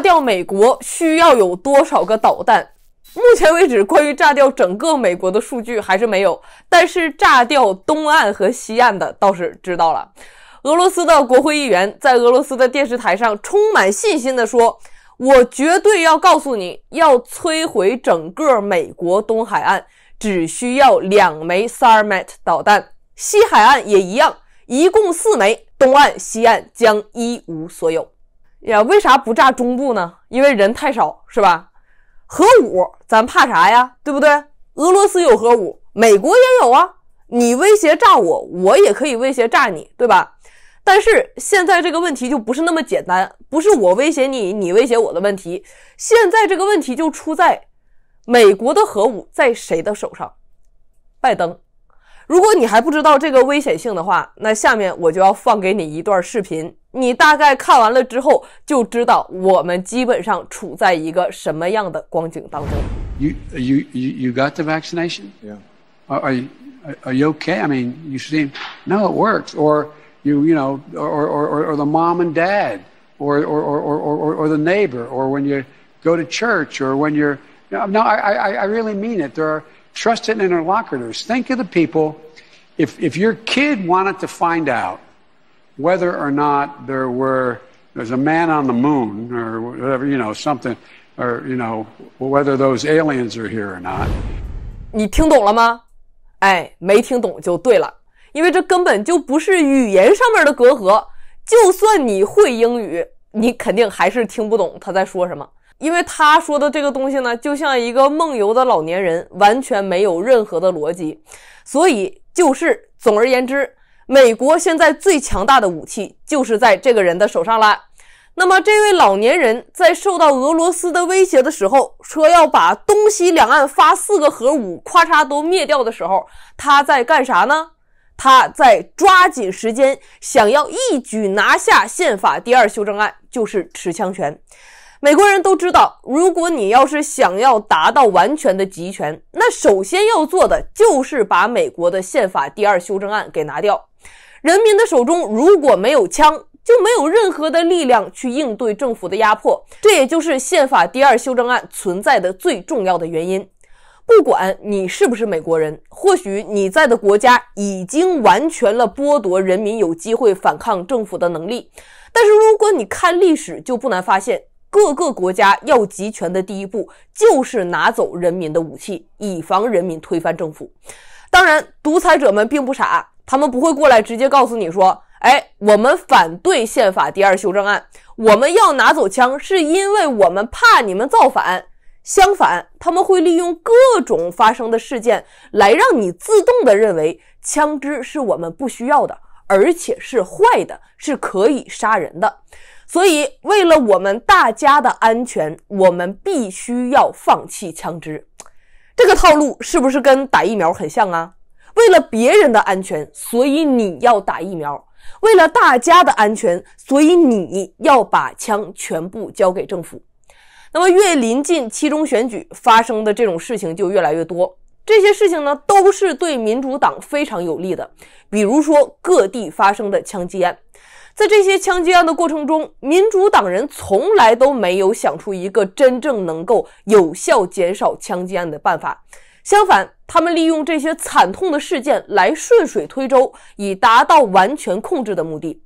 炸掉美国需要有多少个导弹？目前为止，关于炸掉整个美国的数据还是没有。但是炸掉东岸和西岸的倒是知道了。俄罗斯的国会议员在俄罗斯的电视台上充满信心地说：“我绝对要告诉你要摧毁整个美国东海岸，只需要两枚 Sarmat 导弹；西海岸也一样，一共四枚。东岸、西岸将一无所有。”呀，为啥不炸中部呢？因为人太少，是吧？核武咱怕啥呀？对不对？俄罗斯有核武，美国也有啊。你威胁炸我，我也可以威胁炸你，对吧？但是现在这个问题就不是那么简单，不是我威胁你，你威胁我的问题。现在这个问题就出在，美国的核武在谁的手上？拜登。如果你还不知道这个危险性的话，那下面我就要放给你一段视频，你大概看完了之后就知道我们基本上处在一个什么样的光景当中。You you you you got the vaccination? Yeah. Are are you, are you okay? I mean, you seem no, it works. Or you you know, or or or the mom and dad, or or or or or the neighbor, or when you go to church, or when you're no, I I I really mean it. There are trusted interlocutors. Think of the people. If, if your kid wanted to find out whether or not there were there's a man on the moon or whatever, you know, something, or you know, whether those aliens are here or not. 你听懂了吗？哎，没听懂就对了，因为这根本就不是语言上面的隔阂。就算你会英语，你肯定还是听不懂他在说什么。因为他说的这个东西呢，就像一个梦游的老年人，完全没有任何的逻辑。所以就是总而言之，美国现在最强大的武器就是在这个人的手上了。那么这位老年人在受到俄罗斯的威胁的时候，说要把东西两岸发四个核武，咔嚓都灭掉的时候，他在干啥呢？他在抓紧时间，想要一举拿下宪法第二修正案，就是持枪权。美国人都知道，如果你要是想要达到完全的集权，那首先要做的就是把美国的宪法第二修正案给拿掉。人民的手中如果没有枪，就没有任何的力量去应对政府的压迫。这也就是宪法第二修正案存在的最重要的原因。不管你是不是美国人，或许你在的国家已经完全了剥夺人民有机会反抗政府的能力。但是如果你看历史，就不难发现。各个国家要集权的第一步，就是拿走人民的武器，以防人民推翻政府。当然，独裁者们并不傻，他们不会过来直接告诉你说：“哎，我们反对宪法第二修正案，我们要拿走枪，是因为我们怕你们造反。”相反，他们会利用各种发生的事件，来让你自动的认为枪支是我们不需要的。而且是坏的，是可以杀人的，所以为了我们大家的安全，我们必须要放弃枪支。这个套路是不是跟打疫苗很像啊？为了别人的安全，所以你要打疫苗；为了大家的安全，所以你要把枪全部交给政府。那么，越临近期中选举，发生的这种事情就越来越多。这些事情呢，都是对民主党非常有利的。比如说，各地发生的枪击案，在这些枪击案的过程中，民主党人从来都没有想出一个真正能够有效减少枪击案的办法。相反，他们利用这些惨痛的事件来顺水推舟，以达到完全控制的目的。